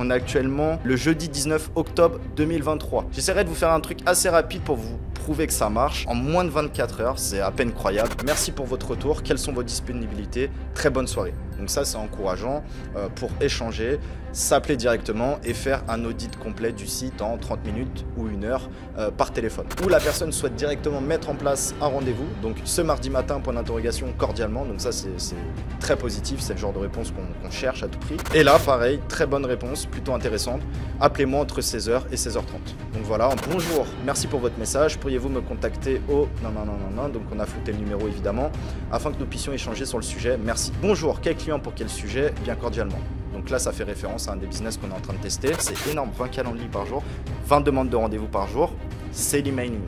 On est actuellement le jeudi 19 octobre 2023. J'essaierai de vous faire un truc assez rapide pour vous que ça marche en moins de 24 heures, c'est à peine croyable. Merci pour votre retour, quelles sont vos disponibilités Très bonne soirée. Donc ça, c'est encourageant euh, pour échanger, s'appeler directement et faire un audit complet du site en 30 minutes ou une heure euh, par téléphone. Ou la personne souhaite directement mettre en place un rendez-vous, donc ce mardi matin, point d'interrogation, cordialement. Donc ça, c'est très positif, c'est le genre de réponse qu'on cherche à tout prix. Et là, pareil, très bonne réponse, plutôt intéressante. Appelez-moi entre 16h et 16h30. Donc voilà, bonjour, merci pour votre message. Pourriez vous me contacter au... Non, non, non, non, non, donc on a flouté le numéro évidemment, afin que nous puissions échanger sur le sujet. Merci. Bonjour, quel client pour quel sujet Bien cordialement. Donc là, ça fait référence à un des business qu'on est en train de tester. C'est énorme, 20 calendriers par jour, 20 demandes de rendez-vous par jour. C'est l'emailing.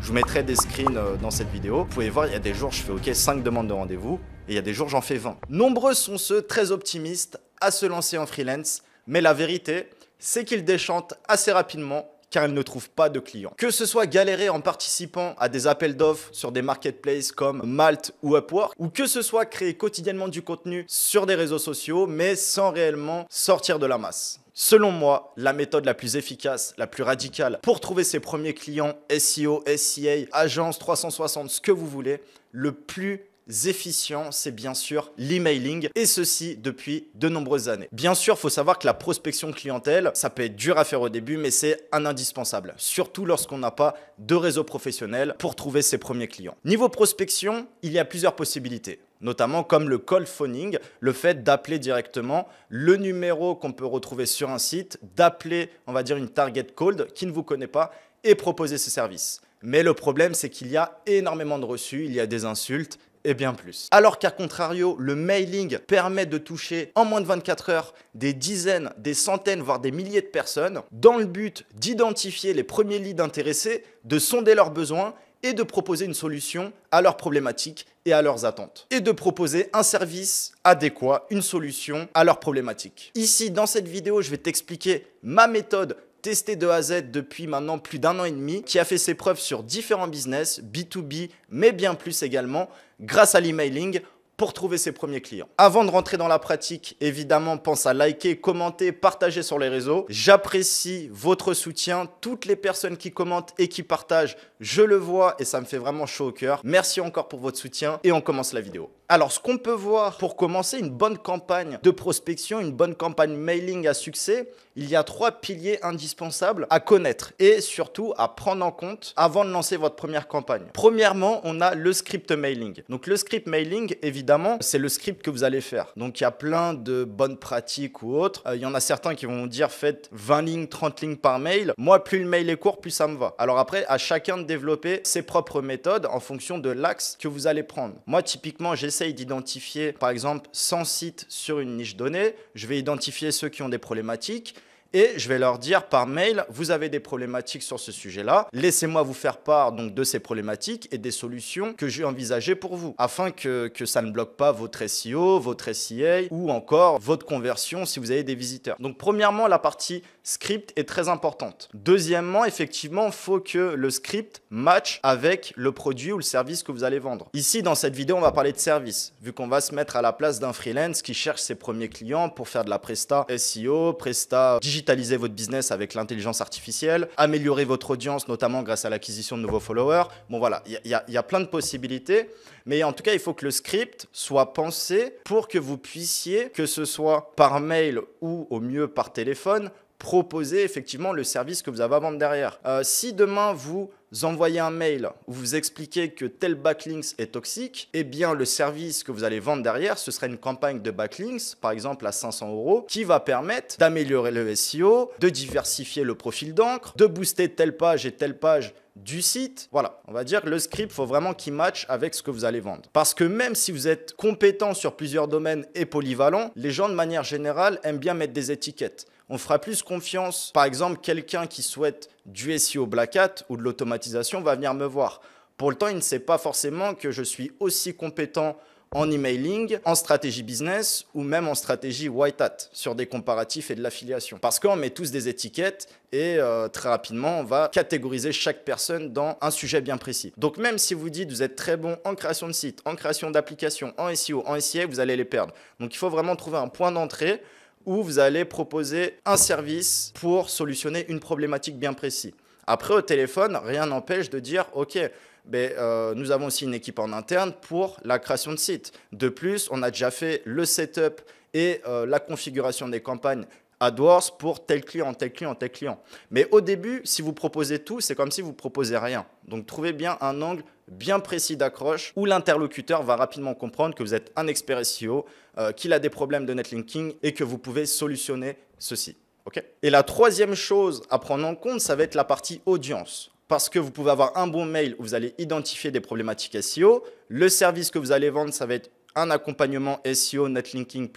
Je vous mettrai des screens euh, dans cette vidéo. Vous pouvez voir, il y a des jours, je fais OK 5 demandes de rendez-vous et il y a des jours, j'en fais 20. Nombreux sont ceux très optimistes à se lancer en freelance, mais la vérité, c'est qu'ils déchantent assez rapidement car ils ne trouvent pas de clients. Que ce soit galérer en participant à des appels d'offres sur des marketplaces comme Malt ou Upwork, ou que ce soit créer quotidiennement du contenu sur des réseaux sociaux, mais sans réellement sortir de la masse. Selon moi, la méthode la plus efficace, la plus radicale pour trouver ses premiers clients SEO, SEA, agence 360, ce que vous voulez, le plus efficients, c'est bien sûr l'emailing et ceci depuis de nombreuses années. Bien sûr, faut savoir que la prospection clientèle, ça peut être dur à faire au début, mais c'est un indispensable, surtout lorsqu'on n'a pas de réseau professionnel pour trouver ses premiers clients. Niveau prospection, il y a plusieurs possibilités notamment comme le call phoning, le fait d'appeler directement le numéro qu'on peut retrouver sur un site, d'appeler, on va dire, une target cold qui ne vous connaît pas et proposer ses services. Mais le problème, c'est qu'il y a énormément de reçus, il y a des insultes, et bien plus. Alors qu'à contrario, le mailing permet de toucher en moins de 24 heures des dizaines, des centaines, voire des milliers de personnes, dans le but d'identifier les premiers leads intéressés, de sonder leurs besoins et de proposer une solution à leurs problématiques et à leurs attentes. Et de proposer un service adéquat, une solution à leurs problématiques. Ici, dans cette vidéo, je vais t'expliquer ma méthode testé de A à Z depuis maintenant plus d'un an et demi, qui a fait ses preuves sur différents business, B2B, mais bien plus également, grâce à l'emailing pour trouver ses premiers clients. Avant de rentrer dans la pratique, évidemment, pense à liker, commenter, partager sur les réseaux. J'apprécie votre soutien, toutes les personnes qui commentent et qui partagent, je le vois et ça me fait vraiment chaud au cœur. Merci encore pour votre soutien et on commence la vidéo. Alors, ce qu'on peut voir pour commencer une bonne campagne de prospection, une bonne campagne mailing à succès, il y a trois piliers indispensables à connaître et surtout à prendre en compte avant de lancer votre première campagne. Premièrement, on a le script mailing. Donc, le script mailing, évidemment, c'est le script que vous allez faire. Donc il y a plein de bonnes pratiques ou autres. Euh, il y en a certains qui vont dire faites 20 lignes, 30 lignes par mail. Moi, plus le mail est court, plus ça me va. Alors après, à chacun de développer ses propres méthodes en fonction de l'axe que vous allez prendre. Moi, typiquement, j'essaye d'identifier, par exemple, 100 sites sur une niche donnée. Je vais identifier ceux qui ont des problématiques et je vais leur dire par mail, vous avez des problématiques sur ce sujet-là, laissez-moi vous faire part donc de ces problématiques et des solutions que j'ai envisagées pour vous, afin que, que ça ne bloque pas votre SEO, votre SEA ou encore votre conversion si vous avez des visiteurs. Donc premièrement, la partie script est très importante. Deuxièmement, effectivement, il faut que le script matche avec le produit ou le service que vous allez vendre. Ici, dans cette vidéo, on va parler de service, vu qu'on va se mettre à la place d'un freelance qui cherche ses premiers clients pour faire de la presta SEO, presta digitaliser votre business avec l'intelligence artificielle, améliorer votre audience, notamment grâce à l'acquisition de nouveaux followers. Bon voilà, il y, y, a plein de possibilités, mais en tout cas, il faut que le script soit pensé pour que vous puissiez, que ce soit par mail ou au mieux par téléphone, proposer effectivement le service que vous avez à vendre derrière. Euh, si demain vous envoyez un mail où vous expliquez que tel backlinks est toxique, eh bien le service que vous allez vendre derrière, ce serait une campagne de backlinks, par exemple à 500 euros, qui va permettre d'améliorer le SEO, de diversifier le profil d'encre, de booster telle page et telle page du site. Voilà, on va dire que le script, faut vraiment qu'il matche avec ce que vous allez vendre. Parce que même si vous êtes compétent sur plusieurs domaines et polyvalent, les gens de manière générale aiment bien mettre des étiquettes. On fera plus confiance. Par exemple, quelqu'un qui souhaite du SEO Black Hat ou de l'automatisation va venir me voir. Pour le temps, il ne sait pas forcément que je suis aussi compétent en emailing, en stratégie business ou même en stratégie white hat sur des comparatifs et de l'affiliation. Parce qu'on met tous des étiquettes et euh, très rapidement on va catégoriser chaque personne dans un sujet bien précis. Donc même si vous dites vous êtes très bon en création de site, en création d'applications, en SEO, en SEA, vous allez les perdre. Donc il faut vraiment trouver un point d'entrée où vous allez proposer un service pour solutionner une problématique bien précise. Après, au téléphone, rien n'empêche de dire, OK, mais ben, euh, nous avons aussi une équipe en interne pour la création de sites. De plus, on a déjà fait le setup et euh, la configuration des campagnes AdWords pour tel client, tel client, tel client. Mais au début, si vous proposez tout, c'est comme si vous proposez rien. Donc trouvez bien un angle bien précis d'accroche où l'interlocuteur va rapidement comprendre que vous êtes un expert SEO, euh, qu'il a des problèmes de netlinking et que vous pouvez solutionner ceci. Ok. et la troisième chose à prendre en compte, ça va être la partie audience parce que vous pouvez avoir un bon mail où vous allez identifier des problématiques SEO. Le service que vous allez vendre, ça va être un accompagnement SEO netlinking++.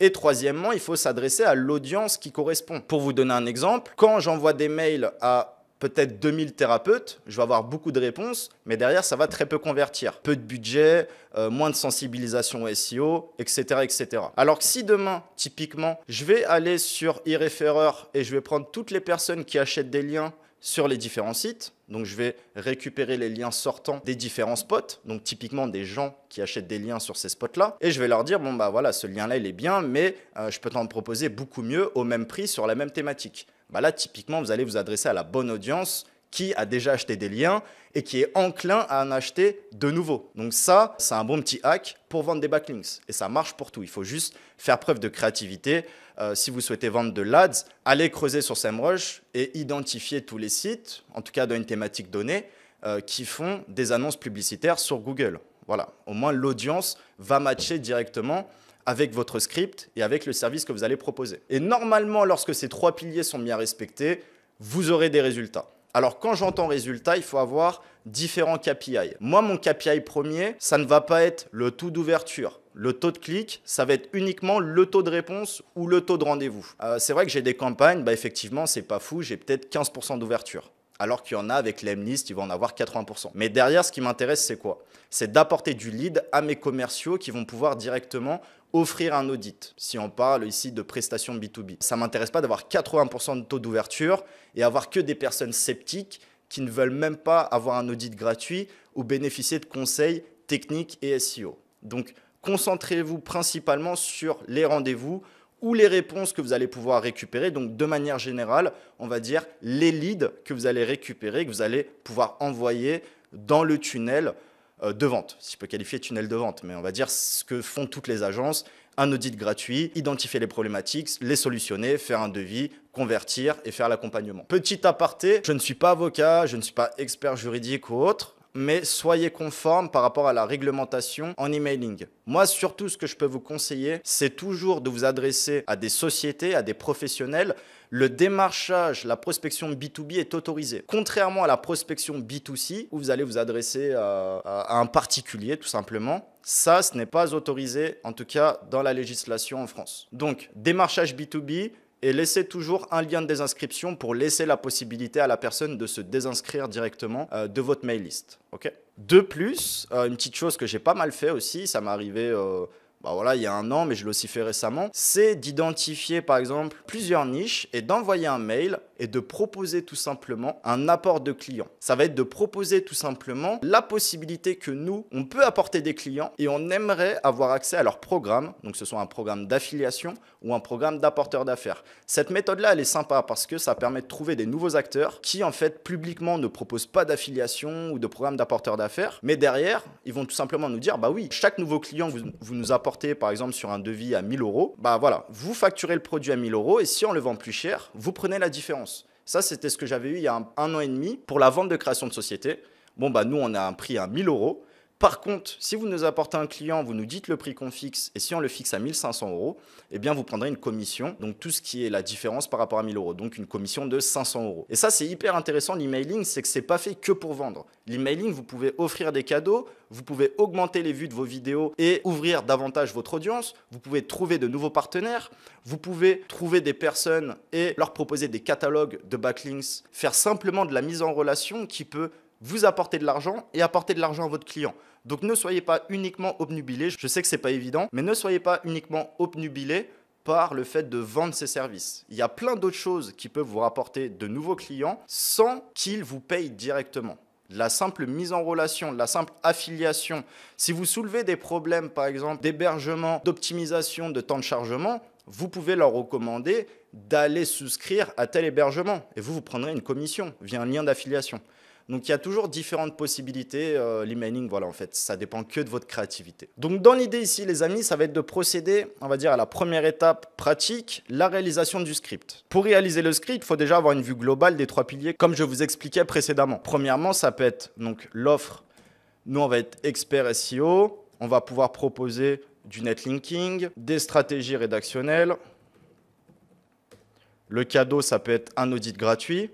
Et troisièmement, il faut s'adresser à l'audience qui correspond. Pour vous donner un exemple, quand j'envoie des mails à peut-être 2000 thérapeutes, je vais avoir beaucoup de réponses, mais derrière, ça va très peu convertir. Peu de budget, euh, moins de sensibilisation SEO, etc., etc. Alors que si demain, typiquement, je vais aller sur e et je vais prendre toutes les personnes qui achètent des liens sur les différents sites. Donc je vais récupérer les liens sortants des différents spots, donc typiquement des gens qui achètent des liens sur ces spots-là, et je vais leur dire, bon bah voilà, ce lien-là il est bien, mais euh, je peux t'en proposer beaucoup mieux au même prix sur la même thématique. Bah là, typiquement, vous allez vous adresser à la bonne audience qui a déjà acheté des liens et qui est enclin à en acheter de nouveau. Donc ça, c'est un bon petit hack pour vendre des backlinks. Et ça marche pour tout. Il faut juste faire preuve de créativité. Euh, si vous souhaitez vendre de l'ADS, allez creuser sur SEMrush et identifier tous les sites, en tout cas dans une thématique donnée, euh, qui font des annonces publicitaires sur Google. Voilà, au moins l'audience va matcher directement avec votre script et avec le service que vous allez proposer. Et normalement, lorsque ces trois piliers sont bien respectés, vous aurez des résultats. Alors quand j'entends résultat, il faut avoir différents KPI. Moi, mon KPI premier, ça ne va pas être le taux d'ouverture. Le taux de clic, ça va être uniquement le taux de réponse ou le taux de rendez-vous. Euh, c'est vrai que j'ai des campagnes, bah effectivement, c'est pas fou, j'ai peut-être 15% d'ouverture alors qu'il y en a avec List, ils vont en avoir 80%. Mais derrière, ce qui m'intéresse, c'est quoi C'est d'apporter du lead à mes commerciaux qui vont pouvoir directement offrir un audit, si on parle ici de prestations B2B. Ça m'intéresse pas d'avoir 80% de taux d'ouverture et avoir que des personnes sceptiques qui ne veulent même pas avoir un audit gratuit ou bénéficier de conseils techniques et SEO. Donc concentrez-vous principalement sur les rendez-vous ou les réponses que vous allez pouvoir récupérer. Donc de manière générale, on va dire les leads que vous allez récupérer, que vous allez pouvoir envoyer dans le tunnel euh, de vente, si je peux qualifier tunnel de vente, mais on va dire ce que font toutes les agences, un audit gratuit, identifier les problématiques, les solutionner, faire un devis, convertir et faire l'accompagnement. Petit aparté, je ne suis pas avocat, je ne suis pas expert juridique ou autre, mais soyez conforme par rapport à la réglementation en emailing. Moi, surtout, ce que je peux vous conseiller, c'est toujours de vous adresser à des sociétés, à des professionnels. Le démarchage, la prospection B2B est autorisée. Contrairement à la prospection B2C, où vous allez vous adresser euh, à, à un particulier, tout simplement, ça, ce n'est pas autorisé, en tout cas dans la législation en France. Donc, démarchage B2B, et laissez toujours un lien de désinscription pour laisser la possibilité à la personne de se désinscrire directement euh, de votre mail list. de plus, euh, une petite chose que j'ai pas mal fait aussi, ça m'est arrivé euh, bah voilà, il y a un an, mais je l'ai aussi fait récemment, c'est d'identifier par exemple plusieurs niches et d'envoyer un mail et de proposer tout simplement un apport de clients. Ça va être de proposer tout simplement la possibilité que nous, on peut apporter des clients et on aimerait avoir accès à leur programme, donc ce soit un programme d'affiliation ou un programme d'apporteur d'affaires. Cette méthode-là, elle est sympa parce que ça permet de trouver des nouveaux acteurs qui en fait publiquement ne proposent pas d'affiliation ou de programme d'apporteur d'affaires, mais derrière, ils vont tout simplement nous dire, bah oui, chaque nouveau client que vous, vous nous apportez par exemple sur un devis à 1000 euros, bah voilà, vous facturez le produit à 1000 euros et si on le vend plus cher, vous prenez la différence. Ça, c'était ce que j'avais eu il y a un, an et demi pour la vente de création de société. Bon, bah nous, on a un prix à 1000 euros. Par contre, si vous nous apportez un client, vous nous dites le prix qu'on fixe, et si on le fixe à 1500 euros, eh bien vous prendrez une commission, donc tout ce qui est la différence par rapport à 1000 euros, donc une commission de 500 euros. Et ça, c'est hyper intéressant, l'emailing, c'est que ce c'est pas fait que pour vendre. L'emailing, vous pouvez offrir des cadeaux, vous pouvez augmenter les vues de vos vidéos et ouvrir davantage votre audience, vous pouvez trouver de nouveaux partenaires, vous pouvez trouver des personnes et leur proposer des catalogues de backlinks, faire simplement de la mise en relation qui peut vous apportez de l'argent et apportez de l'argent à votre client. Donc ne soyez pas uniquement obnubilé, je sais que ce n'est pas évident, mais ne soyez pas uniquement obnubilé par le fait de vendre ses services. Il y a plein d'autres choses qui peuvent vous rapporter de nouveaux clients sans qu'ils vous payent directement. la simple mise en relation, la simple affiliation. Si vous soulevez des problèmes, par exemple, d'hébergement, d'optimisation, de temps de chargement, vous pouvez leur recommander d'aller souscrire à tel hébergement et vous vous prendrez une commission via un lien d'affiliation. Donc il y a toujours différentes possibilités. Euh, l'e-mailing, voilà, en fait, ça dépend que de votre créativité. Donc dans l'idée ici, les amis, ça va être de procéder, on va dire, à la première étape pratique, la réalisation du script. Pour réaliser le script, il faut déjà avoir une vue globale des trois piliers, comme je vous expliquais précédemment. Premièrement, ça peut être donc l'offre. Nous, on va être expert SEO. On va pouvoir proposer du netlinking, des stratégies rédactionnelles. Le cadeau, ça peut être un audit gratuit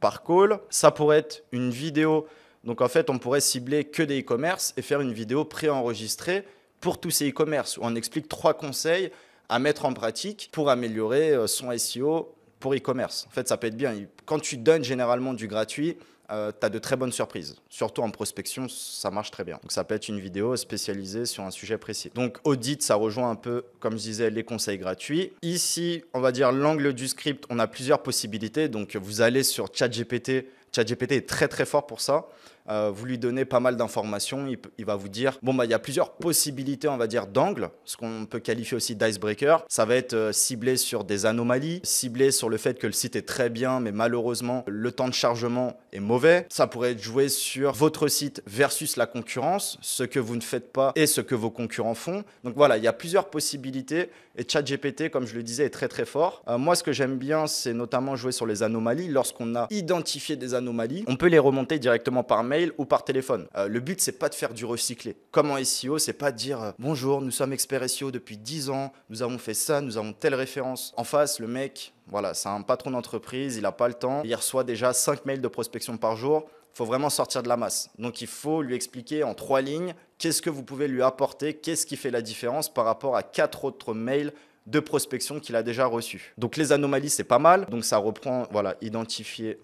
par call. Ça pourrait être une vidéo. Donc en fait, on pourrait cibler que des e-commerce et faire une vidéo préenregistrée pour tous ces e-commerce où on explique trois conseils à mettre en pratique pour améliorer euh, son SEO pour e-commerce. En fait, ça peut être bien. Quand tu donnes généralement du gratuit, euh, tu as de très bonnes surprises. Surtout en prospection, ça marche très bien. Donc ça peut être une vidéo spécialisée sur un sujet précis. Donc audit, ça rejoint un peu, comme je disais, les conseils gratuits. Ici, on va dire l'angle du script, on a plusieurs possibilités. Donc vous allez sur ChatGPT. ChatGPT est très très fort pour ça. Euh, vous lui donnez pas mal d'informations, il, va vous dire, bon, bah, il y a plusieurs possibilités, on va dire, d'angle, ce qu'on peut qualifier aussi d'icebreaker. Ça va être euh, ciblé sur des anomalies, ciblé sur le fait que le site est très bien, mais malheureusement, le temps de chargement est mauvais. Ça pourrait être joué sur votre site versus la concurrence, ce que vous ne faites pas et ce que vos concurrents font. Donc voilà, il y a plusieurs possibilités et ChatGPT, comme je le disais, est très très fort. Euh, moi, ce que j'aime bien, c'est notamment jouer sur les anomalies. Lorsqu'on a identifié des anomalies, on peut les remonter directement par mail ou par téléphone. Euh, le but, c'est pas de faire du recyclé. Comme en SEO, c'est pas de dire euh, bonjour, nous sommes experts SEO depuis 10 ans, nous avons fait ça, nous avons telle référence. En face, le mec, voilà, c'est un patron d'entreprise, il n'a pas le temps, il reçoit déjà 5 mails de prospection par jour. Faut vraiment sortir de la masse. Donc il faut lui expliquer en trois lignes qu'est-ce que vous pouvez lui apporter, qu'est-ce qui fait la différence par rapport à quatre autres mails de prospection qu'il a déjà reçu. Donc les anomalies, c'est pas mal. Donc ça reprend, voilà, identifier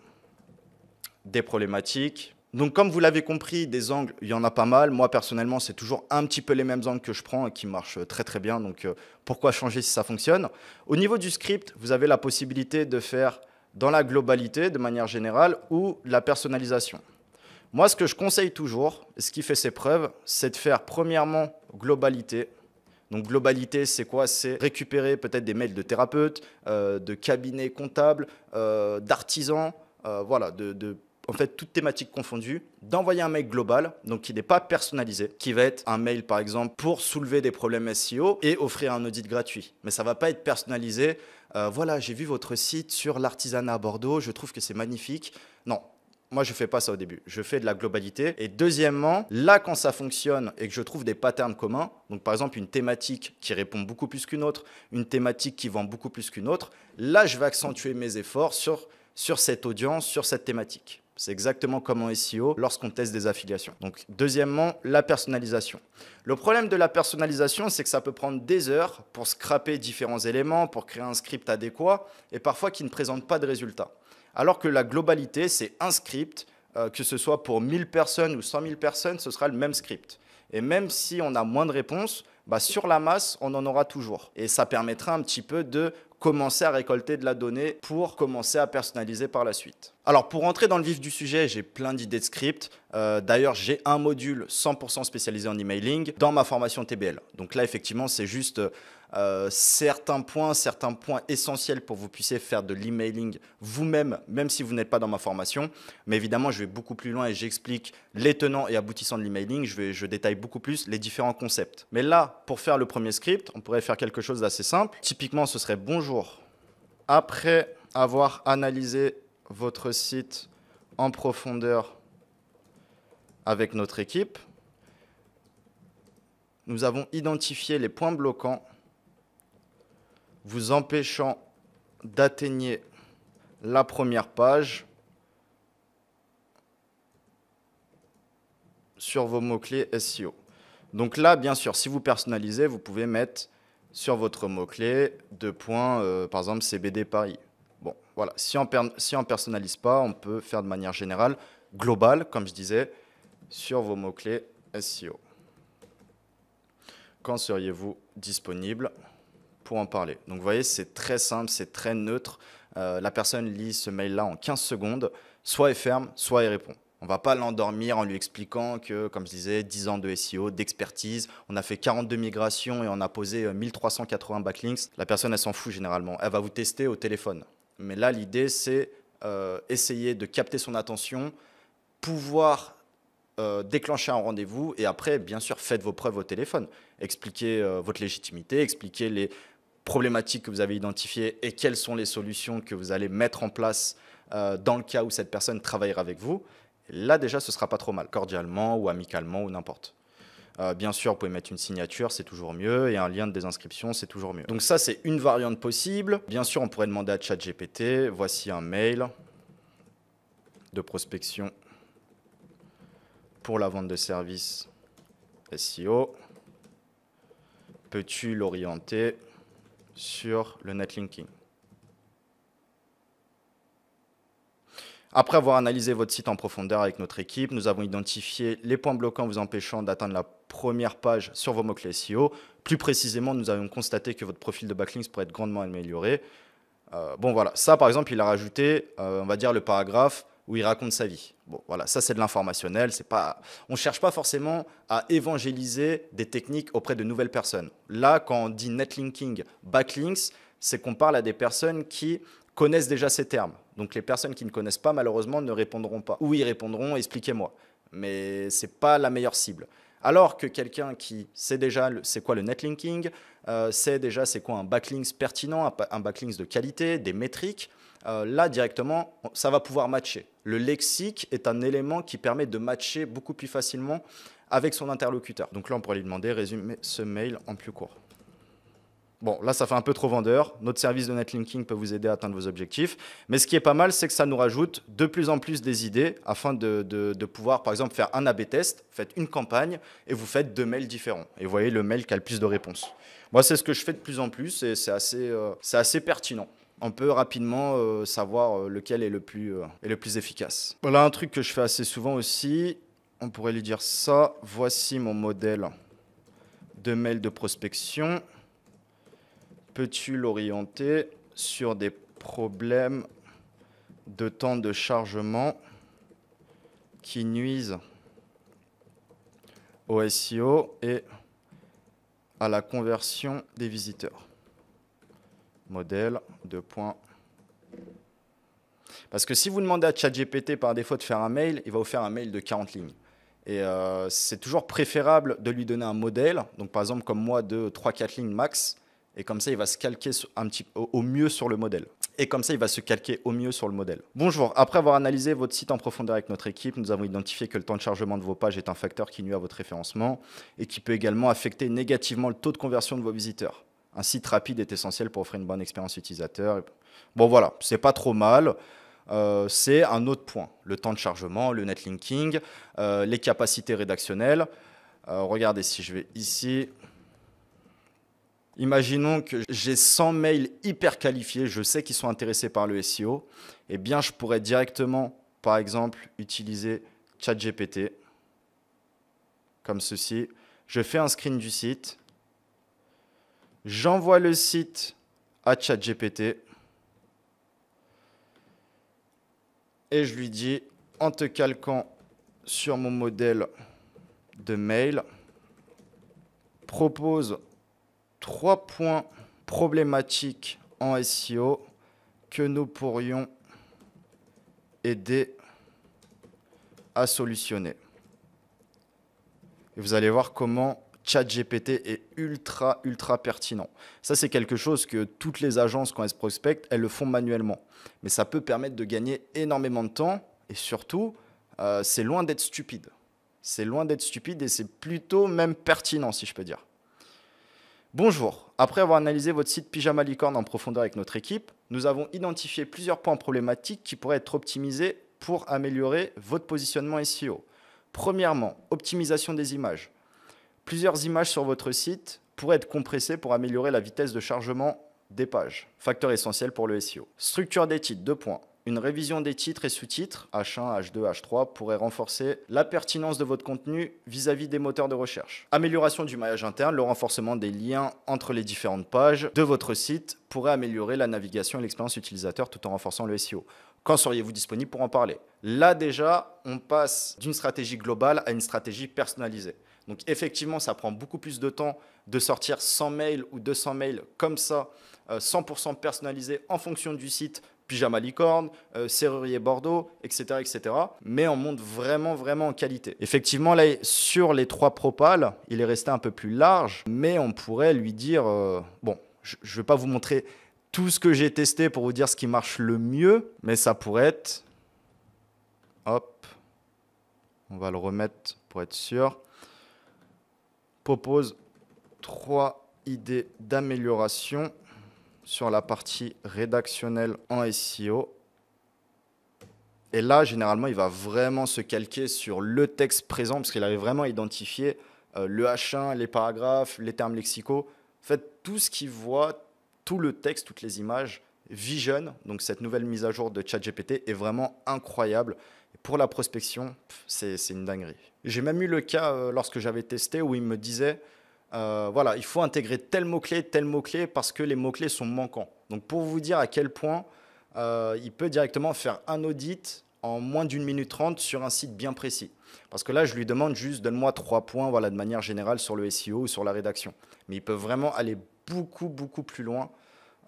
des problématiques, donc, comme vous l'avez compris, des angles, il y en a pas mal. Moi, personnellement, c'est toujours un petit peu les mêmes angles que je prends et qui marchent euh, très très bien. Donc, euh, pourquoi changer si ça fonctionne Au niveau du script, vous avez la possibilité de faire dans la globalité, de manière générale, ou la personnalisation. Moi, ce que je conseille toujours, ce qui fait ses preuves, c'est de faire premièrement globalité. Donc globalité, c'est quoi C'est récupérer peut-être des mails de thérapeutes, euh, de cabinets comptables, d'artisans, voilà, de en fait, toute thématique confondue, d'envoyer un mail global, donc qui n'est pas personnalisé, qui va être un mail par exemple pour soulever des problèmes SEO et offrir un audit gratuit. Mais ça va pas être personnalisé. Euh, voilà, j'ai vu votre site sur l'artisanat à Bordeaux, je trouve que c'est magnifique. Non, moi, je fais pas ça au début. Je fais de la globalité. Et deuxièmement, là, quand ça fonctionne et que je trouve des patterns communs, donc par exemple une thématique qui répond beaucoup plus qu'une autre, une thématique qui vend beaucoup plus qu'une autre, là, je vais accentuer mes efforts sur, sur cette audience, sur cette thématique. C'est exactement comme en SEO lorsqu'on teste des affiliations. Donc, deuxièmement, la personnalisation. Le problème de la personnalisation, c'est que ça peut prendre des heures pour scraper différents éléments, pour créer un script adéquat et parfois qui ne présente pas de résultats. Alors que la globalité, c'est un script, euh, que ce soit pour 1000 personnes ou 100 000 personnes, ce sera le même script. Et même si on a moins de réponses, bah, sur la masse, on en aura toujours. Et ça permettra un petit peu de commencer à récolter de la donnée pour commencer à personnaliser par la suite. Alors pour rentrer dans le vif du sujet, j'ai plein d'idées de script. Euh, d'ailleurs, j'ai un module 100% spécialisé en emailing dans ma formation TBL. Donc là, effectivement, c'est juste euh, euh, certains points, certains points essentiels pour que vous puissiez faire de l'emailing vous-même, même si vous n'êtes pas dans ma formation. Mais évidemment, je vais beaucoup plus loin et j'explique les tenants et aboutissants de l'emailing. Je, vais, je détaille beaucoup plus les différents concepts. Mais là, pour faire le premier script, on pourrait faire quelque chose d'assez simple. Typiquement, ce serait bonjour. Après avoir analysé votre site en profondeur avec notre équipe, nous avons identifié les points bloquants vous empêchant d'atteigner la première page sur vos mots-clés SEO. Donc là, bien sûr, si vous personnalisez, vous pouvez mettre sur votre mot-clé de points, euh, par exemple CBD Paris. Bon, voilà. Si on si ne personnalise pas, on peut faire de manière générale, globale, comme je disais, sur vos mots-clés SEO. Quand seriez-vous disponible pour en parler. Donc vous voyez, c'est très simple, c'est très neutre. Euh, la personne lit ce mail-là en 15 secondes, soit elle ferme, soit elle répond. On va pas l'endormir en lui expliquant que, comme je disais, 10 ans de SEO, d'expertise, on a fait 42 migrations et on a posé 1380 euh, backlinks. La personne, elle s'en fout généralement. Elle va vous tester au téléphone. Mais là, l'idée, c'est euh, essayer de capter son attention, pouvoir déclencher un rendez-vous et après, bien sûr, faites vos preuves au téléphone. Expliquez votre légitimité, expliquez les, problématiques que vous avez identifié et quelles sont les solutions que vous allez mettre en place euh, dans le cas où cette personne travaillera avec vous, là déjà ce sera pas trop mal, cordialement ou amicalement ou n'importe. Euh, bien sûr, vous pouvez mettre une signature, c'est toujours mieux, et un lien de désinscription, c'est toujours mieux. Donc ça, c'est une variante possible. Bien sûr, on pourrait demander à ChatGPT, voici un mail de prospection pour la vente de services SEO. Peux-tu l'orienter sur le netlinking. Après avoir analysé votre site en profondeur avec notre équipe, nous avons identifié les points bloquants vous empêchant d'atteindre la première page sur vos mots-clés SEO. Plus précisément, nous avons constaté que votre profil de backlinks pourrait être grandement amélioré. Euh, bon voilà, ça par exemple, il a rajouté, euh, on va dire, le paragraphe où il raconte sa vie. Bon, voilà, ça c'est de l'informationnel. C'est pas, on cherche pas forcément à évangéliser des techniques auprès de nouvelles personnes. Là, quand on dit netlinking, backlinks, c'est qu'on parle à des personnes qui connaissent déjà ces termes. Donc les personnes qui ne connaissent pas, malheureusement, ne répondront pas. Ou ils répondront, expliquez-moi. Mais c'est pas la meilleure cible. Alors que quelqu'un qui sait déjà c'est quoi le netlinking, euh, sait déjà c'est quoi un backlinks pertinent, un backlinks de qualité, des métriques, euh, là directement, ça va pouvoir matcher. Le lexique est un élément qui permet de matcher beaucoup plus facilement avec son interlocuteur. Donc là, on pourrait lui demander résumer ce mail en plus court. Bon, là, ça fait un peu trop vendeur. Notre service de netlinking peut vous aider à atteindre vos objectifs. Mais ce qui est pas mal, c'est que ça nous rajoute de plus en plus des idées afin de, pouvoir, par exemple, faire un A-B test, faites une campagne et vous faites deux mails différents. Et vous voyez le mail qui a le plus de réponses. Moi, c'est ce que je fais de plus en plus et c'est assez, euh, assez pertinent on peut rapidement euh, savoir euh, lequel est le, plus, est le plus efficace. Voilà un truc que je fais assez souvent aussi. On pourrait lui dire ça. Voici mon modèle de mail de prospection peux-tu l'orienter sur des problèmes de temps de chargement qui nuisent au SEO et à la conversion des visiteurs. Modèle, de points. Parce que si vous demandez à ChatGPT par défaut de faire un mail, il va vous faire un mail de 40 lignes. Et euh, c'est toujours préférable de lui donner un modèle, donc par exemple comme moi de 3-4 lignes max, et comme ça, il va se calquer un petit, au mieux sur le modèle. Et comme ça, il va se calquer au mieux sur le modèle. Bonjour, après avoir analysé votre site en profondeur avec notre équipe, nous avons identifié que le temps de chargement de vos pages est un facteur qui nuit à votre référencement et qui peut également affecter négativement le taux de conversion de vos visiteurs. Un site rapide est essentiel pour offrir une bonne expérience utilisateur. Bon voilà, c'est pas trop mal. Euh, c'est un autre point. Le temps de chargement, le netlinking, euh, les capacités rédactionnelles. Euh, regardez si je vais ici, Imaginons que j'ai 100 mails hyper qualifiés, je sais qu'ils sont intéressés par le SEO, eh bien je pourrais directement, par exemple, utiliser ChatGPT comme ceci. Je fais un screen du site, j'envoie le site à ChatGPT et je lui dis en te calquant sur mon modèle de mail, propose trois points problématiques en SEO que nous pourrions aider à solutionner. Et vous allez voir comment ChatGPT est ultra, ultra pertinent. Ça, c'est quelque chose que toutes les agences, quand elles prospectent, elles le font manuellement. Mais ça peut permettre de gagner énormément de temps et surtout, euh, c'est loin d'être stupide. C'est loin d'être stupide et c'est plutôt même pertinent, si je peux dire. Bonjour. Après avoir analysé votre site Pyjama Licorne en profondeur avec notre équipe, nous avons identifié plusieurs points problématiques qui pourraient être optimisés pour améliorer votre positionnement SEO. Premièrement, optimisation des images. Plusieurs images sur votre site pourraient être compressées pour améliorer la vitesse de chargement des pages, facteur essentiel pour le SEO. Structure des titres, deux points. Une révision des titres et sous-titres, H1, H2, H3, pourrait renforcer la pertinence de votre contenu vis-à-vis des moteurs de recherche. Amélioration du maillage interne, le renforcement des liens entre les différentes pages de votre site pourrait améliorer la navigation et l'expérience utilisateur tout en renforçant le SEO. Quand seriez-vous disponible pour en parler Là déjà, on passe d'une stratégie globale à une stratégie personnalisée. Donc effectivement, ça prend beaucoup plus de temps de sortir 100 mails ou 200 mails comme ça, 100% euh, personnalisés en fonction du site, Pyjama Licorne, euh, Serrurier Bordeaux, etc., etc. Mais on monte vraiment, vraiment en qualité. Effectivement, là, sur les trois propales, il est resté un peu plus large, mais on pourrait lui dire, euh, bon, je ne vais pas vous montrer tout ce que j'ai testé pour vous dire ce qui marche le mieux, mais ça pourrait être... Hop, on va le remettre pour être sûr. Propose trois idées d'amélioration sur la partie rédactionnelle en SEO. Et là, généralement, il va vraiment se calquer sur le texte présent parce qu'il avait vraiment identifié euh, le H1, les paragraphes, les termes lexicaux. En fait, tout ce qu'il voit, tout le texte, toutes les images, Vision, donc cette nouvelle mise à jour de ChatGPT, est vraiment incroyable. pour la prospection, c'est une dinguerie. J'ai même eu le cas euh, lorsque j'avais testé où il me disait euh, voilà, il faut intégrer tel mot-clé, tel mot-clé, parce que les mots-clés sont manquants. Donc pour vous dire à quel point euh, il peut directement faire un audit en moins d'une minute trente sur un site bien précis. Parce que là, je lui demande juste, donne-moi trois points voilà, de manière générale sur le SEO ou sur la rédaction. Mais il peut vraiment aller beaucoup, beaucoup plus loin.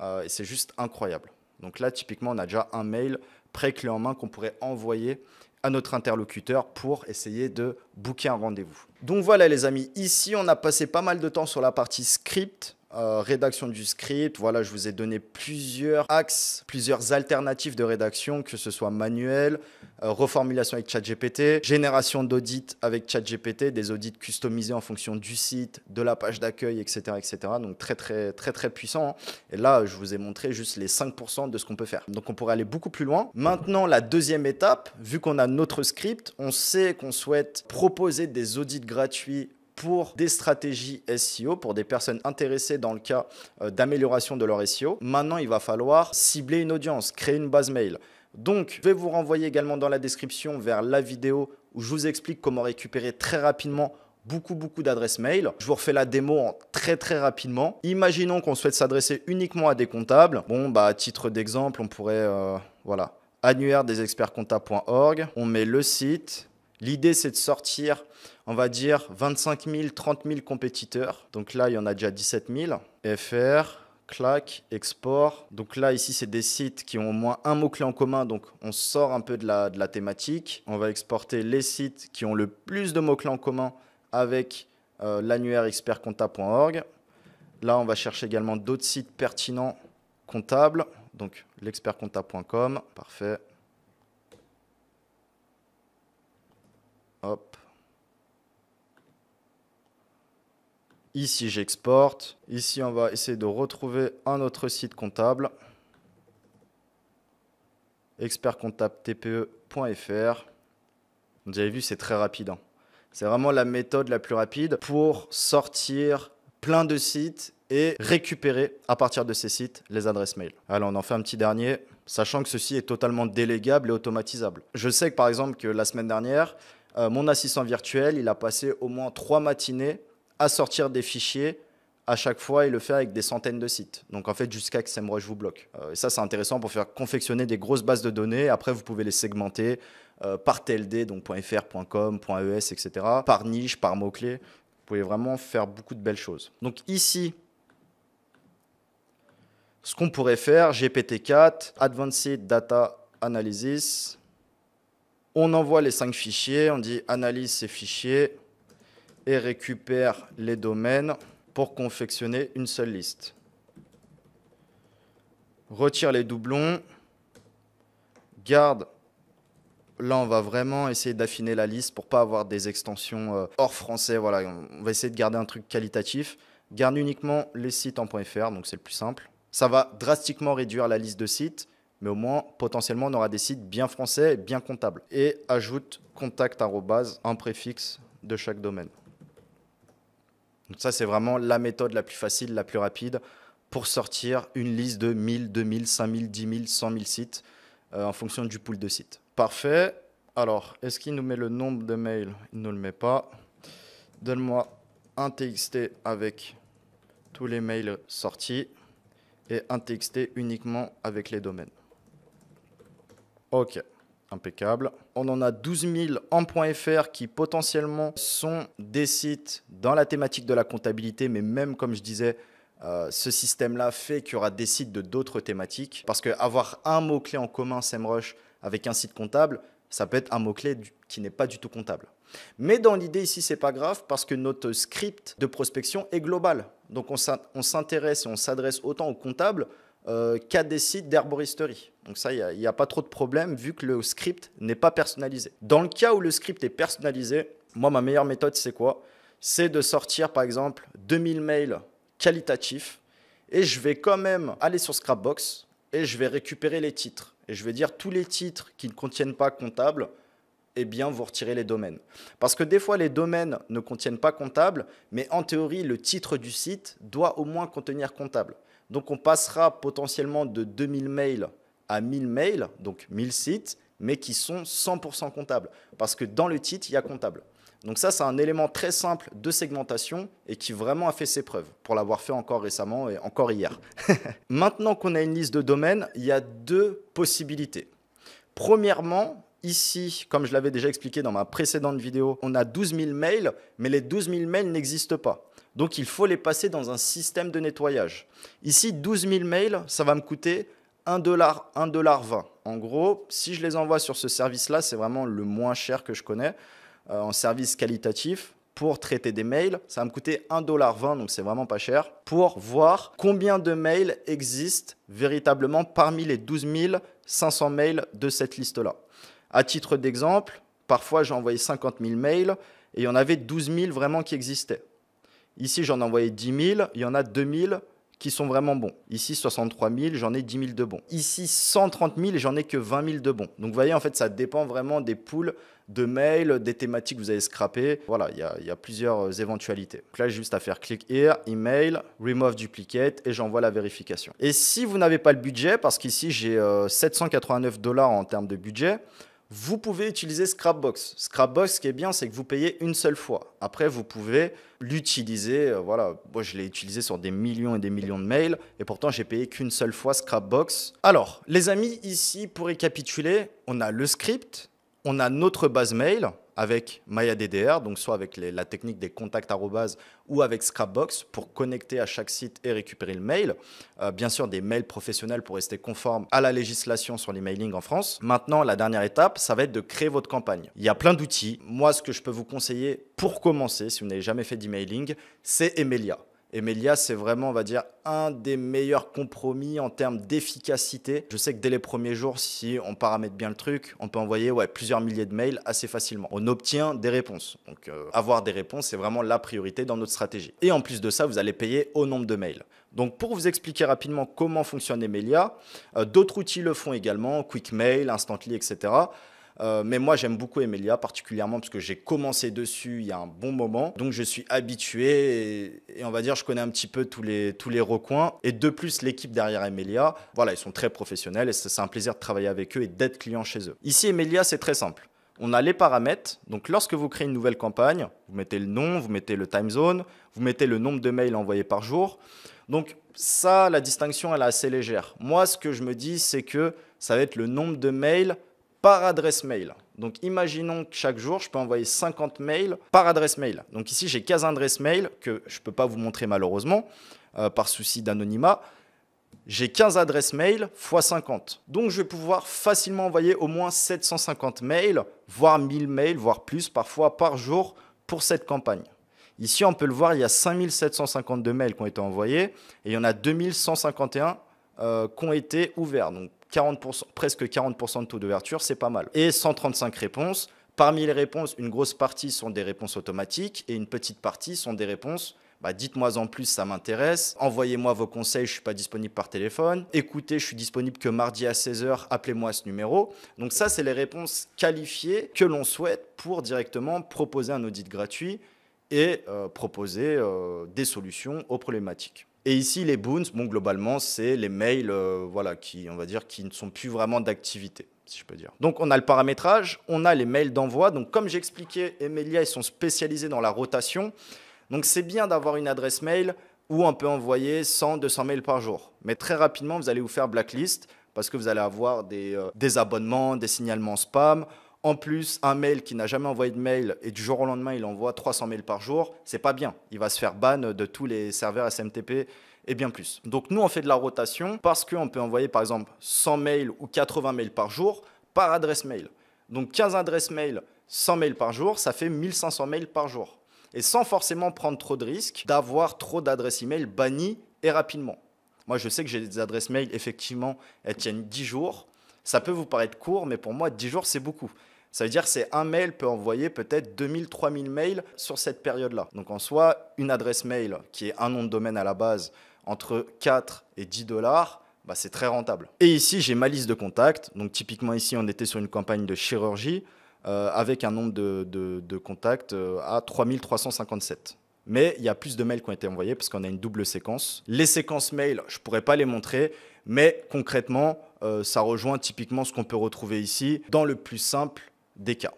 Euh, et c'est juste incroyable. Donc là, typiquement, on a déjà un mail pré-clé en main qu'on pourrait envoyer à notre interlocuteur pour essayer de booker un rendez-vous. Donc voilà les amis, ici on a passé pas mal de temps sur la partie script, euh, rédaction du script. Voilà, je vous ai donné plusieurs axes, plusieurs alternatives de rédaction, que ce soit manuel, euh, reformulation avec ChatGPT, génération d'audits avec ChatGPT, des audits customisés en fonction du site, de la page d'accueil, etc., etc. Donc très, très, très, très puissant. Et là, je vous ai montré juste les 5% de ce qu'on peut faire. Donc on pourrait aller beaucoup plus loin. Maintenant, la deuxième étape, vu qu'on a notre script, on sait qu'on souhaite proposer des audits gratuits pour des stratégies SEO, pour des personnes intéressées dans le cas euh, d'amélioration de leur SEO. Maintenant, il va falloir cibler une audience, créer une base mail. Donc, je vais vous renvoyer également dans la description vers la vidéo où je vous explique comment récupérer très rapidement beaucoup beaucoup d'adresses mail. Je vous refais la démo en très très rapidement. Imaginons qu'on souhaite s'adresser uniquement à des comptables. Bon bah, à titre d'exemple, on pourrait euh, voilà, annuaire des experts On met le site, L'idée, c'est de sortir, on va dire, 25 000, 30 000 compétiteurs. Donc là, il y en a déjà 17 000. FR, clac, export. Donc là, ici, c'est des sites qui ont au moins un mot-clé en commun. Donc on sort un peu de la, de la thématique. On va exporter les sites qui ont le plus de mots-clés en commun avec euh, l'annuaire expertcompta.org. Là, on va chercher également d'autres sites pertinents comptables. Donc l'expertcompta.com, parfait. Ici, j'exporte. Ici, on va essayer de retrouver un autre site comptable. expertcomptabletpe.fr. Vous avez vu, c'est très rapide. Hein. C'est vraiment la méthode la plus rapide pour sortir plein de sites et récupérer à partir de ces sites les adresses mail. Alors on en fait un petit dernier, sachant que ceci est totalement délégable et automatisable. Je sais que par exemple que la semaine dernière, euh, mon assistant virtuel, il a passé au moins trois matinées à sortir des fichiers à chaque fois et le faire avec des centaines de sites. Donc en fait, jusqu'à que SEMrush vous bloque. Euh, et ça, c'est intéressant pour faire confectionner des grosses bases de données. Après, vous pouvez les segmenter euh, par TLD, donc .fr, e etc. Par niche, par mot-clé, Vous pouvez vraiment faire beaucoup de belles choses. Donc ici, ce qu'on pourrait faire, GPT-4, Advanced Data Analysis, on envoie les cinq fichiers, on dit analyse ces fichiers et récupère les domaines pour confectionner une seule liste. Retire les doublons, garde. Là, on va vraiment essayer d'affiner la liste pour pas avoir des extensions euh, hors français. Voilà, on va essayer de garder un truc qualitatif. Garde uniquement les sites en .fr, donc c'est le plus simple. Ça va drastiquement réduire la liste de sites mais au moins potentiellement on aura des sites bien français, et bien comptables. Et ajoute contact un préfixe de chaque domaine. Donc ça c'est vraiment la méthode la plus facile, la plus rapide pour sortir une liste de 1000, 2000, 5000, 10 000, 100 000 sites euh, en fonction du pool de sites. Parfait. Alors, est-ce qu'il nous met le nombre de mails Il ne nous le met pas. Donne-moi un TXT avec tous les mails sortis et un TXT uniquement avec les domaines. Ok. Impeccable. On en a 12 000 en .fr qui potentiellement sont des sites dans la thématique de la comptabilité, mais même comme je disais, euh, ce système-là fait qu'il y aura des sites de d'autres thématiques. Parce qu'avoir un mot-clé en commun SEMrush avec un site comptable, ça peut être un mot-clé qui n'est pas du tout comptable. Mais dans l'idée ici, c'est pas grave parce que notre script de prospection est global. Donc on s'intéresse et on s'adresse autant aux comptables qu'à euh, des sites d'herboristerie. Donc ça, il n'y a, a, pas trop de problème vu que le script n'est pas personnalisé. Dans le cas où le script est personnalisé, moi, ma meilleure méthode, c'est quoi C'est de sortir, par exemple, 2000 mails qualitatifs et je vais quand même aller sur Scrapbox et je vais récupérer les titres. Et je vais dire tous les titres qui ne contiennent pas comptable, eh bien, vous retirez les domaines. Parce que des fois, les domaines ne contiennent pas comptable, mais en théorie, le titre du site doit au moins contenir comptable. Donc on passera potentiellement de 2000 mails à 1000 mails, donc 1000 sites, mais qui sont 100% comptables. Parce que dans le titre, il y a comptable. Donc ça, c'est un élément très simple de segmentation et qui vraiment a fait ses preuves, pour l'avoir fait encore récemment et encore hier. Maintenant qu'on a une liste de domaines, il y a deux possibilités. Premièrement, Ici, comme je l'avais déjà expliqué dans ma précédente vidéo, on a 12 000 mails, mais les 12 000 mails n'existent pas. Donc il faut les passer dans un système de nettoyage. Ici, 12 000 mails, ça va me coûter 1 dollar, 1 dollar 20. En gros, si je les envoie sur ce service-là, c'est vraiment le moins cher que je connais euh, en service qualitatif. Pour traiter des mails, ça va me coûter 1 dollar 20, donc c'est vraiment pas cher. Pour voir combien de mails existent véritablement parmi les 12 500 mails de cette liste-là. À titre d'exemple, parfois j'ai envoyé 50 000 mails et il y en avait 12 000 vraiment qui existaient. Ici, j'en ai envoyé 10 000, il y en a 2 000 qui sont vraiment bons. Ici, 63 000, j'en ai 10 000 de bons. Ici, 130 000, j'en ai que 20 000 de bons. Donc, vous voyez, en fait, ça dépend vraiment des pools de mails, des thématiques que vous avez scrappées. Voilà, il y a, plusieurs euh, éventualités. Donc là, juste à faire Click here, email, remove duplicate et j'envoie la vérification. Et si vous n'avez pas le budget, parce qu'ici, j'ai 789 euh, dollars en termes de budget, vous pouvez utiliser Scrapbox. Scrapbox, ce qui est bien, c'est que vous payez une seule fois. Après, vous pouvez l'utiliser. Euh, voilà, moi je l'ai utilisé sur des millions et des millions de mails, et pourtant j'ai payé qu'une seule fois Scrapbox. Alors, les amis, ici, pour récapituler, on a le script, on a notre base mail, avec MayaDDR, donc soit avec la technique des contacts ou avec Scrapbox pour connecter à chaque site et récupérer le mail. Euh, bien sûr, des mails professionnels pour rester conformes à la législation sur l'emailing en France. Maintenant, la dernière étape, ça va être de créer votre campagne. Il y a plein d'outils. Moi, ce que je peux vous conseiller pour commencer, si vous n'avez jamais fait d'emailing, c'est Emelia. Emelia, c'est vraiment, on va dire, un des meilleurs compromis en termes d'efficacité. Je sais que dès les premiers jours, si on paramètre bien le truc, on peut envoyer plusieurs milliers de mails assez facilement. On obtient des réponses. Donc, euh, avoir des réponses, c'est vraiment la priorité dans notre stratégie. Et en plus de ça, vous allez payer au nombre de mails. Donc, pour vous expliquer rapidement comment fonctionne Emelia, euh, d'autres outils le font également, QuickMail, Instantly, etc. Euh, mais moi, j'aime beaucoup Emelia, particulièrement parce que j'ai commencé dessus il y a un bon moment. Donc, je suis habitué et, on va dire, je connais un petit peu tous les, tous les recoins. Et de plus, l'équipe derrière Emelia, voilà, ils sont très professionnels et c'est un plaisir de travailler avec eux et d'être client chez eux. Ici, Emelia, c'est très simple. On a les paramètres. Donc, lorsque vous créez une nouvelle campagne, vous mettez le nom, vous mettez le time zone, vous mettez le nombre de mails envoyés par jour. Donc, ça, la distinction, elle est assez légère. Moi, ce que je me dis, c'est que ça va être le nombre de mails par adresse mail. Donc imaginons que chaque jour, je peux envoyer 50 mails par adresse mail. Donc ici, j'ai 15 adresses mail que je peux pas vous montrer malheureusement, euh, par souci d'anonymat. J'ai 15 adresses mail x 50. Donc je vais pouvoir facilement envoyer au moins 750 mails, voire 1000 mails, voire plus parfois par jour pour cette campagne. Ici, on peut le voir, il y a 5752 mails qui ont été envoyés et il y en a 2151 euh, qui ont été ouverts. Donc presque 40% de taux d'ouverture, c'est pas mal. Et 135 réponses. Parmi les réponses, une grosse partie sont des réponses automatiques et une petite partie sont des réponses bah, dites-moi en plus, ça m'intéresse. Envoyez-moi vos conseils, je suis pas disponible par téléphone. Écoutez, je suis disponible que mardi à 16h, appelez-moi à ce numéro. Donc ça, c'est les réponses qualifiées que l'on souhaite pour directement proposer un audit gratuit et euh, proposer euh, des solutions aux problématiques. Et ici, les boons, bon, globalement, c'est les mails euh, voilà, qui, on va dire, qui ne sont plus vraiment d'activité, si je peux dire. Donc, on a le paramétrage, on a les mails d'envoi. Donc, comme j'expliquais, Emelia, ils sont spécialisés dans la rotation. Donc, c'est bien d'avoir une adresse mail où on peut envoyer 100, 200 mails par jour. Mais très rapidement, vous allez vous faire blacklist parce que vous allez avoir des, euh, des abonnements, des signalements spam. En plus, un mail qui n'a jamais envoyé de mail et du jour au lendemain, il envoie 300 mails par jour, c'est pas bien. Il va se faire ban de tous les serveurs SMTP et bien plus. Donc nous, on fait de la rotation parce qu'on peut envoyer par exemple 100 mails ou 80 mails par jour par adresse mail. Donc 15 adresses mail, 100 mails par jour, ça fait 1500 mails par jour. Et sans forcément prendre trop de risques d'avoir trop d'adresses email bannies et rapidement. Moi, je sais que j'ai des adresses mail, effectivement, elles tiennent 10 jours. Ça peut vous paraître court, mais pour moi, 10 jours, c'est beaucoup. Ça veut dire que c'est un mail peut envoyer peut-être 2000, 3000 mails sur cette période-là. Donc en soi, une adresse mail qui est un nom de domaine à la base entre 4 et 10 dollars, bah, c'est très rentable. Et ici, j'ai ma liste de contacts. Donc typiquement ici, on était sur une campagne de chirurgie euh, avec un nombre de, contacts euh, à 3357. Mais il y a plus de mails qui ont été envoyés parce qu'on a une double séquence. Les séquences mails, je ne pourrais pas les montrer, mais concrètement, euh, ça rejoint typiquement ce qu'on peut retrouver ici dans le plus simple des cas.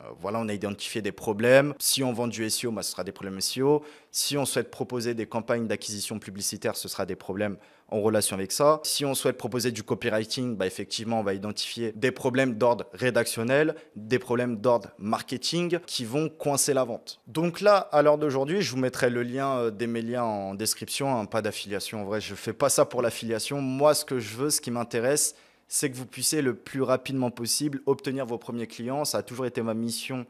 Euh, voilà, on a identifié des problèmes. Si on vend du SEO, bah, ce sera des problèmes SEO. Si on souhaite proposer des campagnes d'acquisition publicitaire, ce sera des problèmes en relation avec ça. Si on souhaite proposer du copywriting, bah, effectivement, on va identifier des problèmes d'ordre rédactionnel, des problèmes d'ordre marketing qui vont coincer la vente. Donc là, à l'heure d'aujourd'hui, je vous mettrai le lien euh, des mes liens en description. Hein, pas d'affiliation, en vrai, je ne fais pas ça pour l'affiliation. Moi, ce que je veux, ce qui m'intéresse, c'est que vous puissiez le plus rapidement possible obtenir vos premiers clients. Ça a toujours été ma mission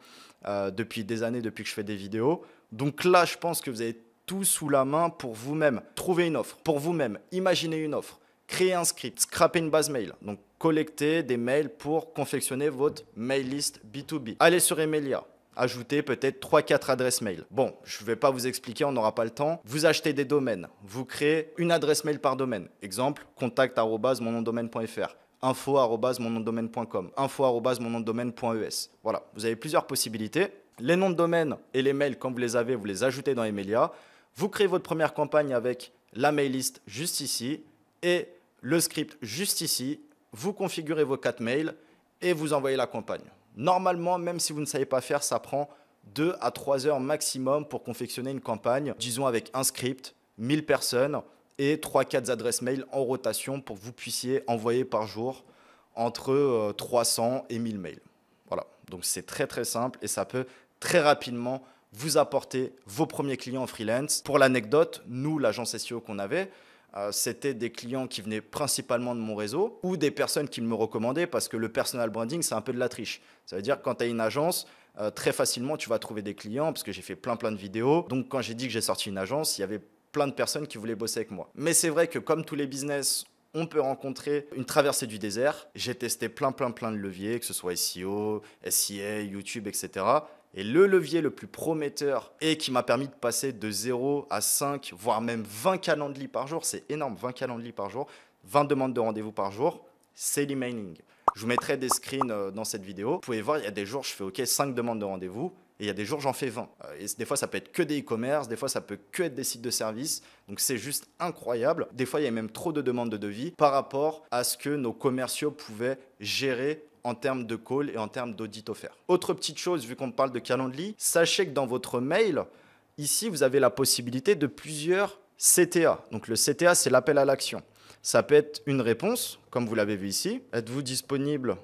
euh, depuis des années, depuis que je fais des vidéos. Donc là, je pense que vous avez tout sous la main pour vous-même. Trouver une offre pour vous-même, imaginer une offre, créer un script, scraper une base mail. Donc collecter des mails pour confectionner votre mail list B2B. Allez sur Emelia, Ajoutez peut-être 3-4 adresses mail. Bon, je ne vais pas vous expliquer, on n'aura pas le temps. Vous achetez des domaines, vous créez une adresse mail par domaine. Exemple, contact.monondomaine.fr info@monnomdomaine.com, info@monnomdomaine.es. Voilà, vous avez plusieurs possibilités. Les noms de domaine et les mails, quand vous les avez, vous les ajoutez dans Emelia. Vous créez votre première campagne avec la mail juste ici et le script juste ici. Vous configurez vos quatre mails et vous envoyez la campagne. Normalement, même si vous ne savez pas faire, ça prend deux à 3 heures maximum pour confectionner une campagne, disons avec un script, 1000 personnes et 3-4 adresses mail en rotation pour vous puissiez envoyer par jour entre 300 euh, et 1000 mails. Voilà, donc c'est très très simple et ça peut très rapidement vous apporter vos premiers clients en freelance. Pour l'anecdote, nous, l'agence SEO qu'on avait, euh, c'était des clients qui venaient principalement de mon réseau ou des personnes qui me recommandaient parce que le personal branding, c'est un peu de la triche. Ça veut dire quand tu as une agence, euh, très facilement, tu vas trouver des clients parce que j'ai fait plein plein de vidéos. Donc quand j'ai dit que j'ai sorti une agence, il y avait plein de personnes qui voulaient bosser avec moi. Mais c'est vrai que comme tous les business, on peut rencontrer une traversée du désert. J'ai testé plein, plein, plein de leviers, que ce soit SEO, SIA, e YouTube, etc. Et le levier le plus prometteur et qui m'a permis de passer de 0 à 5, voire même 20 canons de lit par jour, c'est énorme, 20 canons de lit par jour, 20 demandes de rendez-vous par jour, c'est l'emailing. Je vous mettrai des screens euh, dans cette vidéo. Vous pouvez voir, il y a des jours, je fais OK, 5 demandes de rendez-vous. Et il y a des jours, j'en fais 20. Euh, et des fois, ça peut être que des e-commerce, des fois, ça peut que être des sites de services. Donc, c'est juste incroyable. Des fois, il y a même trop de demandes de devis par rapport à ce que nos commerciaux pouvaient gérer en termes de call et en termes d'audit offert. Autre petite chose, vu qu'on parle de Calendly, sachez que dans votre mail, ici, vous avez la possibilité de plusieurs CTA. Donc, le CTA, c'est l'appel à l'action. Ça peut être une réponse, comme vous l'avez vu ici. Êtes-vous disponible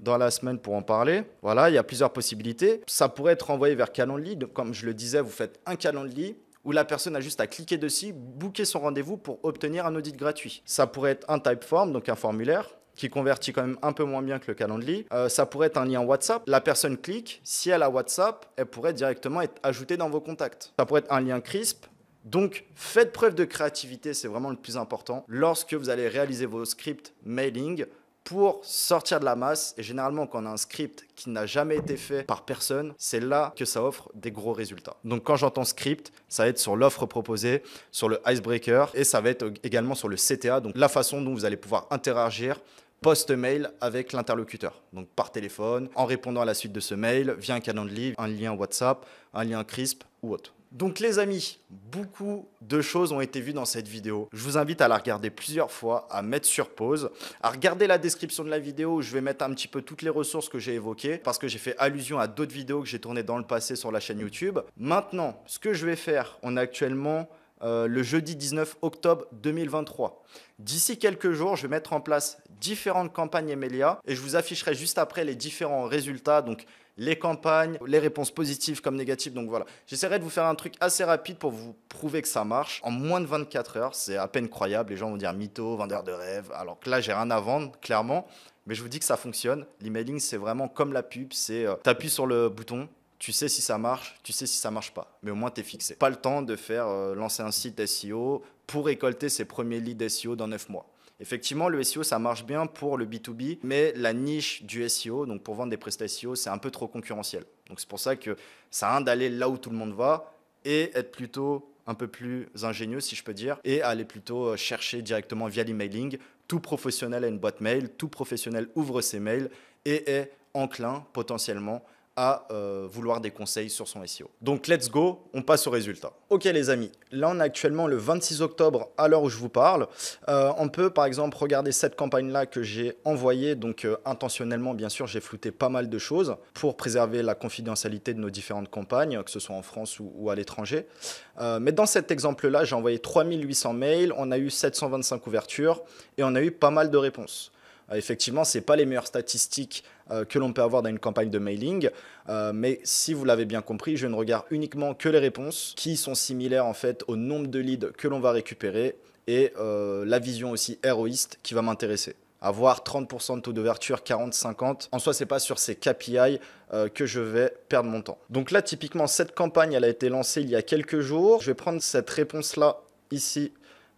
dans la semaine pour en parler. Voilà, il y a plusieurs possibilités. Ça pourrait être envoyé vers Calendly. comme je le disais, vous faites un Calendly où la personne a juste à cliquer dessus, booker son rendez-vous pour obtenir un audit gratuit. Ça pourrait être un Typeform, donc un formulaire qui convertit quand même un peu moins bien que le Calendly. Euh, ça pourrait être un lien WhatsApp. La personne clique, si elle a WhatsApp, elle pourrait directement être ajoutée dans vos contacts. Ça pourrait être un lien CRISP, donc, faites preuve de créativité, c'est vraiment le plus important. Lorsque vous allez réaliser vos scripts mailing, pour sortir de la masse. Et généralement, quand on a un script qui n'a jamais été fait par personne, c'est là que ça offre des gros résultats. Donc quand j'entends script, ça va être sur l'offre proposée, sur le icebreaker, et ça va être également sur le CTA, donc la façon dont vous allez pouvoir interagir post-mail avec l'interlocuteur. Donc par téléphone, en répondant à la suite de ce mail, via un canon de livre, un lien WhatsApp, un lien CRISP ou autre. Donc les amis, beaucoup de choses ont été vues dans cette vidéo. Je vous invite à la regarder plusieurs fois, à mettre sur pause, à regarder la description de la vidéo où je vais mettre un petit peu toutes les ressources que j'ai évoquées parce que j'ai fait allusion à d'autres vidéos que j'ai tournées dans le passé sur la chaîne YouTube. Maintenant, ce que je vais faire, on est actuellement euh, le jeudi 19 octobre 2023. D'ici quelques jours, je vais mettre en place différentes campagnes Emelia et je vous afficherai juste après les différents résultats. Donc les campagnes, les réponses positives comme négatives. Donc voilà, j'essaierai de vous faire un truc assez rapide pour vous prouver que ça marche. En moins de 24 heures, c'est à peine croyable. Les gens vont dire mytho, vendeur de rêve. Alors que là, j'ai rien à vendre, clairement. Mais je vous dis que ça fonctionne. L'emailing, c'est vraiment comme la pub. C'est tu euh, t'appuies sur le bouton, tu sais si ça marche, tu sais si ça marche pas. Mais au moins, tu es fixé. Pas le temps de faire euh, lancer un site SEO pour récolter ses premiers leads SEO dans 9 mois. Effectivement, le SEO, ça marche bien pour le B2B, mais la niche du SEO, donc pour vendre des prestations, e c'est un peu trop concurrentiel. Donc c'est pour ça que ça a un d'aller là où tout le monde va et être plutôt un peu plus ingénieux, si je peux dire, et aller plutôt euh, chercher directement via l'emailing. Tout professionnel a une boîte mail, tout professionnel ouvre ses mails et est enclin potentiellement à euh, vouloir des conseils sur son SEO. Donc let's go, on passe au résultat. Ok les amis, là on est actuellement le 26 octobre à l'heure où je vous parle. Euh, on peut par exemple regarder cette campagne là que j'ai envoyée, donc euh, intentionnellement bien sûr j'ai flouté pas mal de choses pour préserver la confidentialité de nos différentes campagnes, que ce soit en France ou, ou à l'étranger. mais dans cet exemple là j'ai envoyé 3800 mails, on a eu 725 ouvertures et on a eu pas mal de réponses. Euh, effectivement, ce n'est pas les meilleures statistiques euh, que l'on peut avoir dans une campagne de mailing. Euh, mais si vous l'avez bien compris, je ne regarde uniquement que les réponses qui sont similaires en fait au nombre de leads que l'on va récupérer et la vision aussi héroïste qui va m'intéresser. Avoir 30% de taux d'ouverture, 40-50, en soi, c'est pas sur ces KPI que je vais perdre mon temps. Donc là, typiquement, cette campagne, elle a été lancée il y a quelques jours. Je vais prendre cette réponse-là ici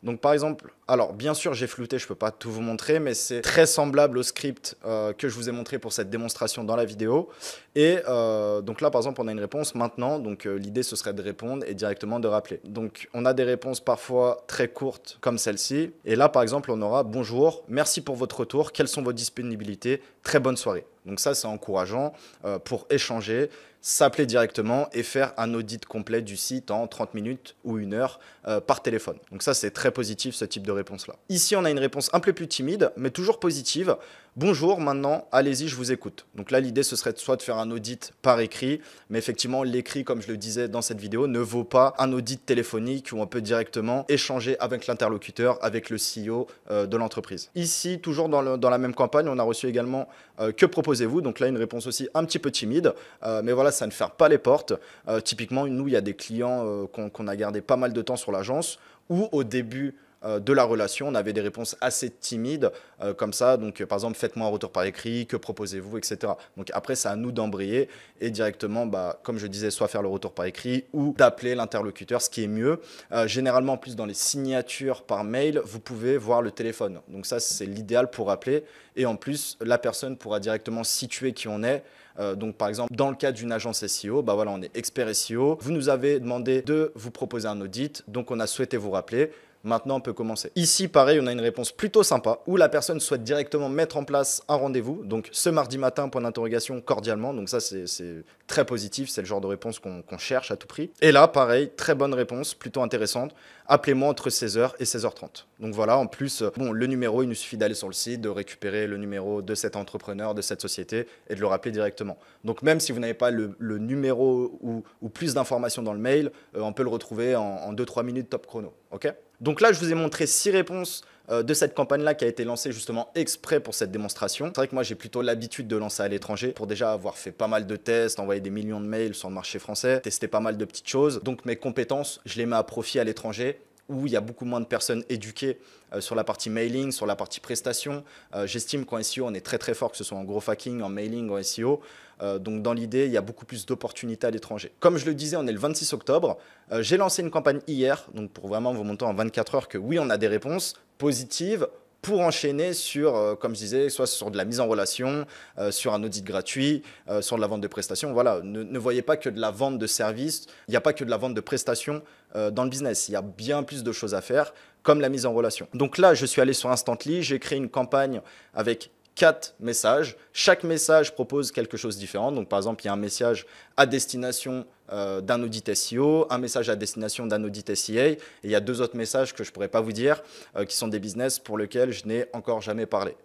donc par exemple, alors bien sûr j'ai flouté, je peux pas tout vous montrer, mais c'est très semblable au script euh, que je vous ai montré pour cette démonstration dans la vidéo. Et euh, donc là par exemple on a une réponse maintenant, donc euh, l'idée ce serait de répondre et directement de rappeler. Donc on a des réponses parfois très courtes comme celle-ci. Et là par exemple on aura bonjour, merci pour votre retour, quelles sont vos disponibilités, très bonne soirée. Donc ça, c'est encourageant euh, pour échanger, s'appeler directement et faire un audit complet du site en 30 minutes ou une heure euh, par téléphone. Donc ça, c'est très positif, ce type de réponse-là. Ici, on a une réponse un peu plus timide, mais toujours positive. Bonjour, maintenant, allez-y, je vous écoute. Donc là, l'idée, ce serait soit de faire un audit par écrit, mais effectivement, l'écrit, comme je le disais dans cette vidéo, ne vaut pas un audit téléphonique où on peut directement échanger avec l'interlocuteur, avec le CEO euh, de l'entreprise. Ici, toujours dans, la même campagne, on a reçu également euh, que proposez-vous Donc là, une réponse aussi un petit peu timide, euh, mais voilà, ça ne ferme pas les portes. typiquement, nous, il y a des clients qu'on a gardé pas mal de temps sur l'agence ou au début euh, de la relation. On avait des réponses assez timides euh, comme ça. Donc, euh, par exemple, faites-moi un retour par écrit, que proposez-vous, etc. Donc, après, c'est à nous d'embrayer et directement, bah, comme je disais, soit faire le retour par écrit ou d'appeler l'interlocuteur, ce qui est mieux. généralement, en plus, dans les signatures par mail, vous pouvez voir le téléphone. Donc, ça, c'est l'idéal pour rappeler. Et en plus, la personne pourra directement situer qui on est. donc par exemple, dans le cas d'une agence SEO, bah voilà, on est expert SEO. Vous nous avez demandé de vous proposer un audit, donc on a souhaité vous rappeler. Maintenant, on peut commencer. Ici, pareil, on a une réponse plutôt sympa où la personne souhaite directement mettre en place un rendez-vous. Donc, ce mardi matin, point d'interrogation, cordialement. Donc, ça, c'est très positif. C'est le genre de réponse qu'on cherche à tout prix. Et là, pareil, très bonne réponse, plutôt intéressante. Appelez-moi entre 16h et 16h30. Donc, voilà, en plus, euh, bon, le numéro, il nous suffit d'aller sur le site, de récupérer le numéro de cet entrepreneur, de cette société et de le rappeler directement. Donc, même si vous n'avez pas le, numéro ou, plus d'informations dans le mail, euh, on peut le retrouver en, en 2-3 minutes top chrono. OK donc là, je vous ai montré six réponses euh, de cette campagne-là qui a été lancée justement exprès pour cette démonstration. C'est vrai que moi j'ai plutôt l'habitude de lancer à l'étranger pour déjà avoir fait pas mal de tests, envoyer des millions de mails sur le marché français, tester pas mal de petites choses. Donc mes compétences, je les mets à profit à l'étranger où il y a beaucoup moins de personnes éduquées euh, sur la partie mailing, sur la partie prestation. Euh, j'estime qu'en SEO, on est très très fort, que ce soit en gros hacking, en mailing, en SEO. Euh, donc dans l'idée, il y a beaucoup plus d'opportunités à l'étranger. Comme je le disais, on est le 26 octobre. Euh, j'ai lancé une campagne hier, donc pour vraiment vous montrer en 24 heures que oui, on a des réponses positives pour enchaîner sur, euh, comme je disais, soit sur de la mise en relation, sur un audit gratuit, sur de la vente de prestations. Voilà, ne, ne, voyez pas que de la vente de services, il n'y a pas que de la vente de prestations dans le business. Il y a bien plus de choses à faire, comme la mise en relation. Donc là, je suis allé sur Instantly, j'ai créé une campagne avec quatre messages. Chaque message propose quelque chose de différent. Donc, par exemple, il y a un message à destination euh, d'un audit SEO, un message à destination d'un audit SEA, et il y a deux autres messages que je ne pourrais pas vous dire, euh, qui sont des business pour lesquels je n'ai encore jamais parlé.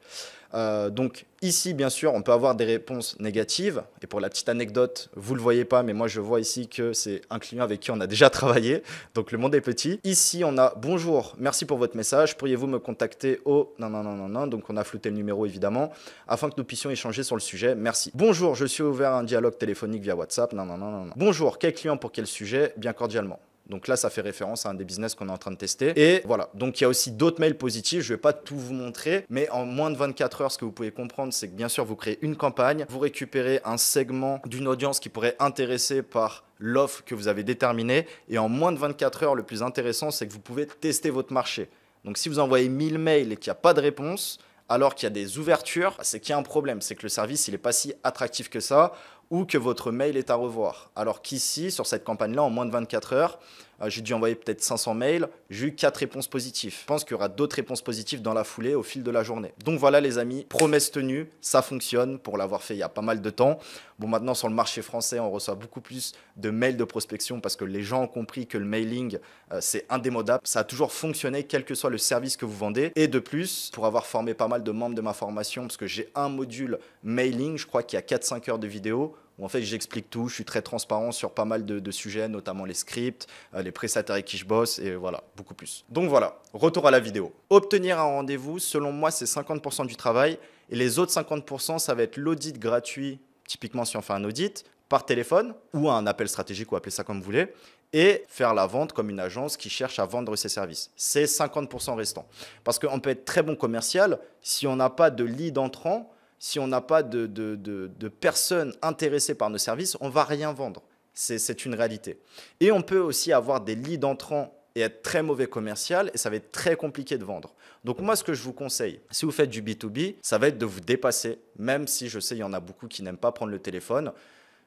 Euh, donc ici, bien sûr, on peut avoir des réponses négatives. Et pour la petite anecdote, vous ne le voyez pas, mais moi je vois ici que c'est un client avec qui on a déjà travaillé. Donc le monde est petit. Ici, on a bonjour, merci pour votre message. Pourriez-vous me contacter au non non non non non. Donc on a flouté le numéro évidemment afin que nous puissions échanger sur le sujet. Merci. Bonjour, je suis ouvert à un dialogue téléphonique via WhatsApp. non non non. non. Bonjour quel client, pour quel sujet Bien cordialement. Donc là, ça fait référence à un des business qu'on est en train de tester. Et voilà, donc il y a aussi d'autres mails positifs, je ne vais pas tout vous montrer, mais en moins de 24 heures, ce que vous pouvez comprendre, c'est que bien sûr, vous créez une campagne, vous récupérez un segment d'une audience qui pourrait intéresser par l'offre que vous avez déterminée, et en moins de 24 heures, le plus intéressant, c'est que vous pouvez tester votre marché. Donc si vous envoyez 1000 mails et qu'il n'y a pas de réponse, alors qu'il y a des ouvertures, c'est qu'il y a un problème, c'est que le service, il n'est pas si attractif que ça, ou que votre mail est à revoir. Alors qu'ici, sur cette campagne-là, en moins de 24 heures, euh, j'ai dû envoyer peut-être 500 mails, j'ai eu 4 réponses positives. Je pense qu'il y aura d'autres réponses positives dans la foulée au fil de la journée. Donc voilà les amis, promesse tenue, ça fonctionne pour l'avoir fait il y a pas mal de temps. Bon maintenant sur le marché français, on reçoit beaucoup plus de mails de prospection parce que les gens ont compris que le mailing euh, c'est indémodable, ça a toujours fonctionné quel que soit le service que vous vendez et de plus, pour avoir formé pas mal de membres de ma formation parce que j'ai un module mailing, je crois qu'il y a 4 5 heures de vidéo en fait j'explique tout, je suis très transparent sur pas mal de, sujets, notamment les scripts, euh, les prestataires avec qui je bosse et voilà, beaucoup plus. Donc voilà, retour à la vidéo. Obtenir un rendez-vous, selon moi, c'est 50% du travail et les autres 50%, ça va être l'audit gratuit, typiquement si on fait un audit, par téléphone ou un appel stratégique ou appelez ça comme vous voulez et faire la vente comme une agence qui cherche à vendre ses services. C'est 50% restant. Parce qu'on peut être très bon commercial si on n'a pas de lead entrant si on n'a pas de, de, de, personnes intéressées par nos services, on va rien vendre. C'est une réalité. Et on peut aussi avoir des leads entrants et être très mauvais commercial, et ça va être très compliqué de vendre. Donc moi, ce que je vous conseille, si vous faites du B2B, ça va être de vous dépasser, même si je sais, il y en a beaucoup qui n'aiment pas prendre le téléphone.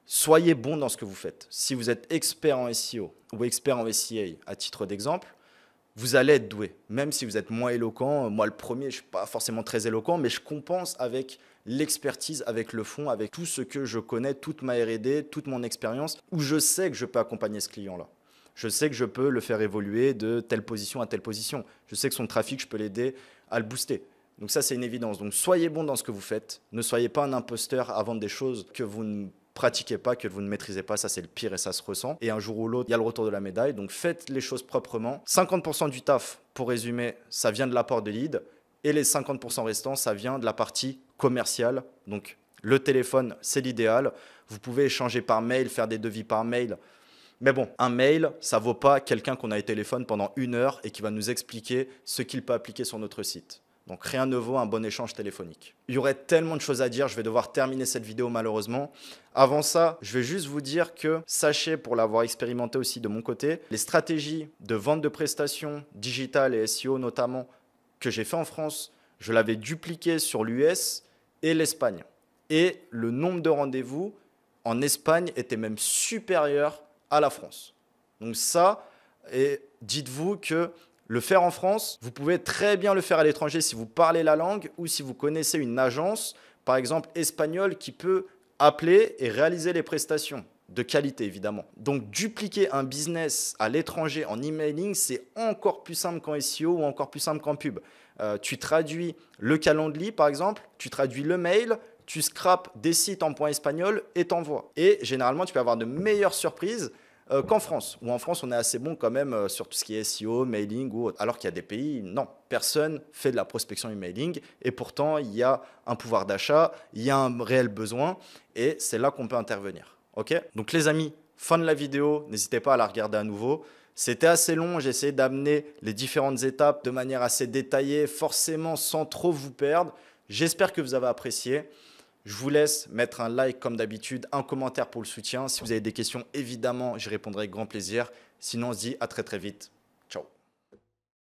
Soyez bon dans ce que vous faites. Si vous êtes expert en SEO ou expert en SEA, à titre d'exemple, vous allez être doué, même si vous êtes moins éloquent. Moi, le premier, je ne suis pas forcément très éloquent, mais je compense avec l'expertise avec le fond, avec tout ce que je connais, toute ma RD, toute mon expérience, où je sais que je peux accompagner ce client-là. Je sais que je peux le faire évoluer de telle position à telle position. Je sais que son trafic, je peux l'aider à le booster. Donc ça, c'est une évidence. Donc soyez bon dans ce que vous faites. Ne soyez pas un imposteur à vendre des choses que vous ne pratiquez pas, que vous ne maîtrisez pas. Ça, c'est le pire et ça se ressent. Et un jour ou l'autre, il y a le retour de la médaille. Donc faites les choses proprement. 50% du taf, pour résumer, ça vient de l'apport de lead. Et les 50% restants, ça vient de la partie commercial. Donc le téléphone, c'est l'idéal. Vous pouvez échanger par mail, faire des devis par mail. Mais bon, un mail, ça vaut pas quelqu'un qu'on a au téléphone pendant une heure et qui va nous expliquer ce qu'il peut appliquer sur notre site. Donc rien ne vaut un bon échange téléphonique. Il y aurait tellement de choses à dire, je vais devoir terminer cette vidéo malheureusement. Avant ça, je vais juste vous dire que sachez, pour l'avoir expérimenté aussi de mon côté, les stratégies de vente de prestations digitales et SEO notamment que j'ai fait en France, je l'avais dupliqué sur l'US et l'Espagne. Et le nombre de rendez-vous en Espagne était même supérieur à la France. Donc ça, et dites-vous que le faire en France, vous pouvez très bien le faire à l'étranger si vous parlez la langue ou si vous connaissez une agence, par exemple espagnole, qui peut appeler et réaliser les prestations de qualité évidemment. Donc dupliquer un business à l'étranger en emailing, c'est encore plus simple qu'en SEO ou encore plus simple qu'en pub. Euh, tu traduis le calendrier, par exemple, tu traduis le mail, tu scrapes des sites en point espagnol et t'envoies. Et généralement, tu peux avoir de meilleures surprises euh, qu'en France, Ou en France on est assez bon quand même euh, sur tout ce qui est SEO, mailing ou autre. Alors qu'il y a des pays, non, personne fait de la prospection emailing et pourtant il y a un pouvoir d'achat, il y a un réel besoin et c'est là qu'on peut intervenir. Ok Donc les amis, fin de la vidéo, n'hésitez pas à la regarder à nouveau. C'était assez long, j'ai essayé d'amener les différentes étapes de manière assez détaillée, forcément sans trop vous perdre. J'espère que vous avez apprécié. Je vous laisse mettre un like comme d'habitude, un commentaire pour le soutien. Si vous avez des questions, évidemment, j'y répondrai avec grand plaisir. Sinon, on se dit à très très vite.